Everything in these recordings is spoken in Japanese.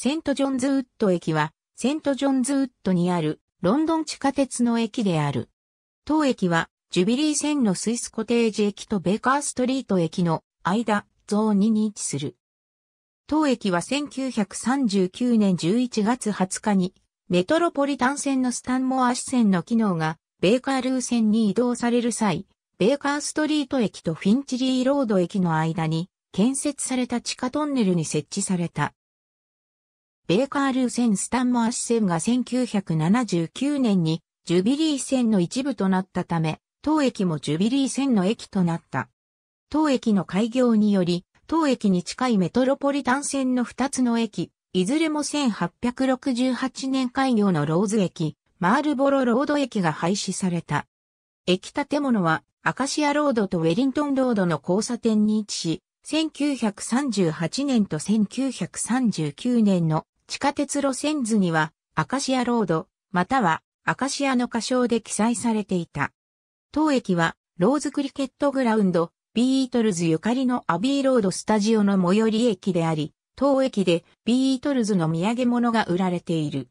セントジョンズウッド駅は、セントジョンズウッドにあるロンドン地下鉄の駅である。当駅は、ジュビリー線のスイスコテージ駅とベーカーストリート駅の間、ゾーンに位置する。当駅は1939年11月20日に、メトロポリタン線のスタンモア支線の機能が、ベーカールー線に移動される際、ベーカーストリート駅とフィンチリーロード駅の間に、建設された地下トンネルに設置された。ベーカールー線スタンモアシ線が1979年にジュビリー線の一部となったため、当駅もジュビリー線の駅となった。当駅の開業により、当駅に近いメトロポリタン線の2つの駅、いずれも1868年開業のローズ駅、マールボロロード駅が廃止された。駅建物はアカシアロードとウェリントンロードの交差点に位置し、1938年と1939年の地下鉄路線図には、アカシアロード、または、アカシアの歌唱で記載されていた。当駅は、ローズクリケットグラウンド、ビートルズゆかりのアビーロードスタジオの最寄り駅であり、当駅でビートルズの土産物が売られている。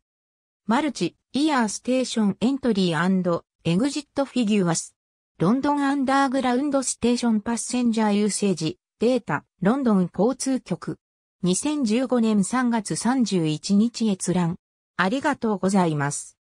マルチ、イヤーステーションエントリーエグジットフィギュアス。ロンドンアンダーグラウンドステーションパッセンジャー優勢時、データ、ロンドン交通局。2015年3月31日閲覧。ありがとうございます。